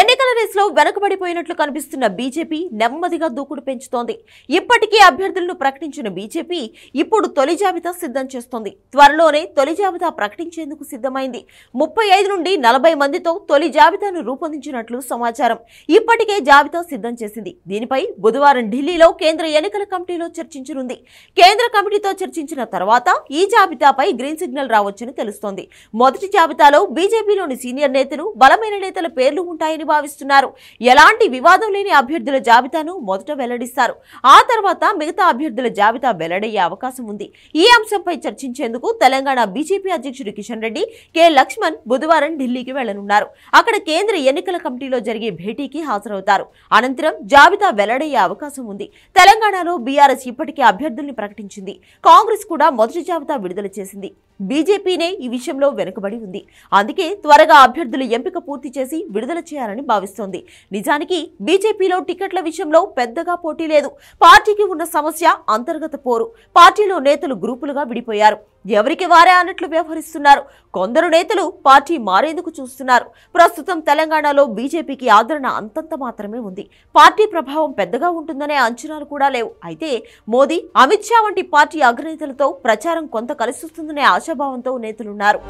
ఎన్నికల లో వెనుకబడిపోయినట్లు కనిపిస్తున్న బీజేపీ నెమ్మదిగా దూకుడు పెంచుతోంది ఇప్పటికీ అభ్యర్థులను ప్రకటించిన బీజేపీ ఇప్పుడు తొలి జాబితా సిద్ధం చేస్తోంది త్వరలోనే తొలి జాబితా ప్రకటించేందుకు సిద్ధమైంది ముప్పై ఐదు నుండి నలభై మందితో తొలి జాబితాను రూపొందించినట్లు సమాచారం ఇప్పటికే జాబితా సిద్ధం చేసింది దీనిపై బుధవారం ఢిల్లీలో కేంద్ర ఎన్నికల కమిటీలో చర్చించనుంది కేంద్ర కమిటీతో చర్చించిన తర్వాత ఈ జాబితాపై గ్రీన్ సిగ్నల్ రావచ్చని తెలుస్తోంది మొదటి జాబితాలో బీజేపీలోని సీనియర్ నేతలు బలమైన నేతల పేర్లు ఉంటాయి ఉంటాయని భావిస్తున్నారు ఎలాంటి వివాదం లేని అభ్యర్థుల జాబితాను మొదట వెల్లడిస్తారు ఆ తర్వాత మిగతా అభ్యర్థుల జాబితా వెల్లడయ్యే అవకాశం ఉంది ఈ అంశంపై చర్చించేందుకు తెలంగాణ బీజేపీ అధ్యక్షుడు కిషన్ రెడ్డి కె లక్ష్మణ్ బుధవారం ఢిల్లీకి వెళ్లనున్నారు అక్కడ కేంద్ర ఎన్నికల కమిటీలో జరిగే భేటీకి హాజరవుతారు అనంతరం జాబితా వెల్లడయ్యే అవకాశం ఉంది తెలంగాణలో బీఆర్ఎస్ ఇప్పటికే అభ్యర్థుల్ని ప్రకటించింది కాంగ్రెస్ కూడా మొదటి జాబితా విడుదల చేసింది బీజేపీనే ఈ విషయంలో వెనుకబడి ఉంది అందుకే త్వరగా అభ్యర్థుల ఎంపిక పూర్తి చేసి విడుదల చేయాలి చేస్తారని భావిస్తోంది నిజానికి బీజేపీలో టికెట్ల విషయంలో పెద్దగా పోటీ లేదు పార్టీకి ఉన్న సమస్య అంతర్గత పోరు పార్టీలో నేతలు గ్రూపులుగా విడిపోయారు ఎవరికి వారే అన్నట్లు వ్యవహరిస్తున్నారు కొందరు నేతలు పార్టీ మారేందుకు చూస్తున్నారు ప్రస్తుతం తెలంగాణలో బీజేపీకి ఆదరణ అంతంత మాత్రమే ఉంది పార్టీ ప్రభావం పెద్దగా ఉంటుందనే అంచనాలు కూడా లేవు అయితే మోదీ అమిత్ షా వంటి పార్టీ అగ్రనేతలతో ప్రచారం కొంత కలిసిస్తుందనే ఆశాభావంతో నేతలున్నారు